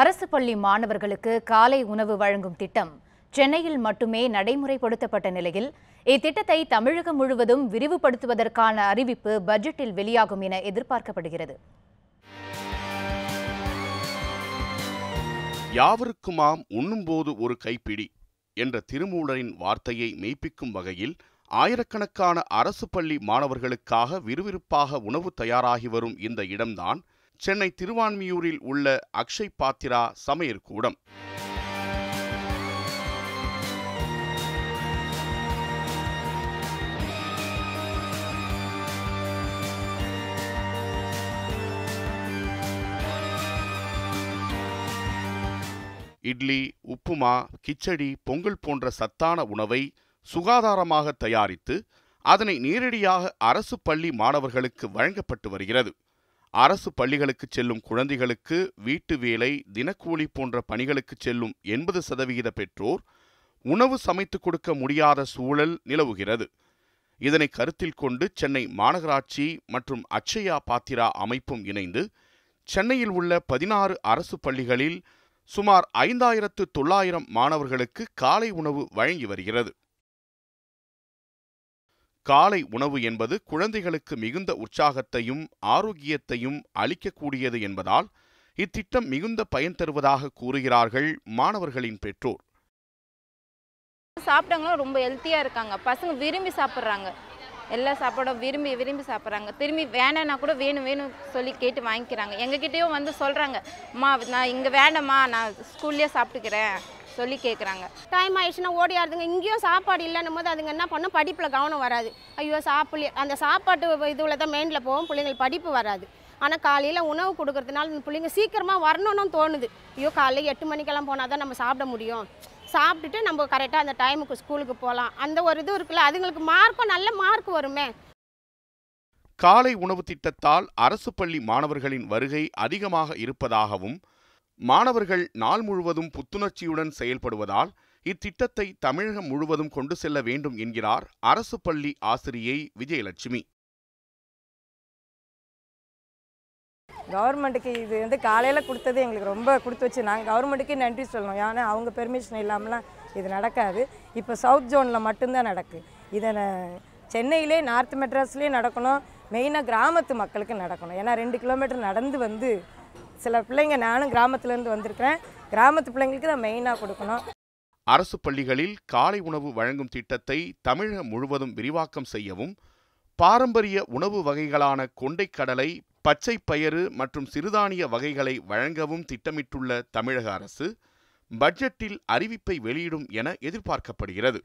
அரசு பள்ளி மாணவர்களுக்கு காலை உணவு வழங்கும் திட்டம் சென்னையில் மட்டுமே நடைமுறைப்படுத்தப்பட்ட நிலையில் இத்திட்டத்தை தமிழகம் முழுவதும் விரிவுபடுத்துவதற்கான அறிவிப்பு பட்ஜெட்டில் வெளியாகும் என எதிர்பார்க்கப்படுகிறது யாவருக்குமாம் உண்ணும்போது ஒரு கைப்பிடி என்ற திருமூலரின் வார்த்தையை மெய்ப்பிக்கும் வகையில் ஆயிரக்கணக்கான அரசு பள்ளி மாணவர்களுக்காக விறுவிறுப்பாக உணவு தயாராகி வரும் இந்த இடம்தான் சென்னை திருவான்மியூரில் உள்ள அக்ஷய் பாத்திரா கூடம் இட்லி உப்புமா கிச்சடி பொங்கல் போன்ற சத்தான உணவை சுகாதாரமாக தயாரித்து அதனை நேரடியாக அரசு பள்ளி மாணவர்களுக்கு வழங்கப்பட்டு வருகிறது அரசு பள்ளிகளுக்கு செல்லும் குழந்தைகளுக்கு வீட்டு வேலை தினக்கூலி போன்ற பணிகளுக்கு செல்லும் எண்பது சதவிகித பெற்றோர் உணவு சமைத்துக் கொடுக்க முடியாத சூழல் நிலவுகிறது இதனை கருத்தில் கொண்டு சென்னை மாநகராட்சி மற்றும் அச்சையா பாத்திரா அமைப்பும் இணைந்து சென்னையில் உள்ள பதினாறு அரசு பள்ளிகளில் சுமார் ஐந்தாயிரத்து தொள்ளாயிரம் மாணவர்களுக்கு காலை உணவு வழங்கி வருகிறது காலை உணவு என்பது குழந்தைகளுக்கு மிகுந்த உற்சாகத்தையும் ஆரோக்கியத்தையும் அளிக்கக்கூடியது என்பதால் இத்திட்டம் மிகுந்த பயன் தருவதாக கூறுகிறார்கள் மாணவர்களின் பெற்றோர் சாப்பிட்டவங்களும் ரொம்ப ஹெல்த்தியாக இருக்காங்க பசங்க விரும்பி சாப்பிட்றாங்க எல்லா சாப்பாடும் விரும்பி விரும்பி சாப்பிட்றாங்க திரும்பி வேணான்னா கூட வேணும் வேணும் சொல்லி கேட்டு வாங்கிக்கிறாங்க எங்ககிட்டயும் வந்து சொல்கிறாங்க அம்மா நான் இங்கே வேண்டாமா நான் ஸ்கூல்லேயே சாப்பிட்டுக்கிறேன் சொல்லி கேட்குறாங்க டைம் ஆயிடுச்சுன்னா ஓடி ஆடுதுங்க இங்கேயும் சாப்பாடு இல்லைன்னும் போது அதுங்க என்ன பண்ணும் படிப்பில் கவனம் வராது ஐயோ சாப்பிடல அந்த சாப்பாட்டு இதுவில் தான் மெயினில் போகும் பிள்ளைங்களுக்கு படிப்பு வராது ஆனால் காலையில் உணவு கொடுக்கறதுனால இந்த பிள்ளைங்க சீக்கிரமாக வரணும்னு தோணுது ஐயோ காலையில் எட்டு மணிக்கெல்லாம் போனால் தான் நம்ம சாப்பிட முடியும் சாப்பிட்டுட்டு நம்ம கரெக்டாக அந்த டைமுக்கு ஸ்கூலுக்கு போகலாம் அந்த ஒரு இது இருக்குல்ல அதுங்களுக்கு மார்க்கும் நல்ல மார்க் வருமே காலை உணவு திட்டத்தால் அரசு பள்ளி மாணவர்களின் வருகை அதிகமாக இருப்பதாகவும் மாணவர்கள் நாள் முழுவதும் புத்துணர்ச்சியுடன் செயல்படுவதால் இத்திட்டத்தை தமிழகம் முழுவதும் கொண்டு செல்ல வேண்டும் என்கிறார் அரசு பள்ளி ஆசிரியை விஜயலட்சுமி கவர்மெண்ட்டுக்கு இது வந்து காலையில் கொடுத்தது எங்களுக்கு ரொம்ப கொடுத்து வச்சு நாங்கள் கவர்மெண்ட்டுக்கே நன்றி சொல்லணும் ஏன்னா அவங்க பெர்மிஷன் இல்லாமலாம் இது நடக்காது இப்போ சவுத் ஜோனில் மட்டும்தான் நடக்கு இதை சென்னையிலே நார்த் மெட்ராஸ்லேயே நடக்கணும் மெயினாக கிராமத்து மக்களுக்கு நடக்கணும் ஏன்னா ரெண்டு கிலோமீட்டர் நடந்து வந்து சில பிள்ளைங்க நானும் இருந்து வந்திருக்கிறேன் கிராமத்து பிள்ளைங்களுக்கு தான் மெயினாக கொடுக்கணும் அரசு பள்ளிகளில் காலை உணவு வழங்கும் திட்டத்தை தமிழகம் முழுவதும் விரிவாக்கம் செய்யவும் பாரம்பரிய உணவு வகைகளான கொண்டைக்கடலை பச்சை பயறு மற்றும் சிறுதானிய வகைகளை வழங்கவும் திட்டமிட்டுள்ள தமிழக அரசு பட்ஜெட்டில் அறிவிப்பை வெளியிடும் என எதிர்பார்க்கப்படுகிறது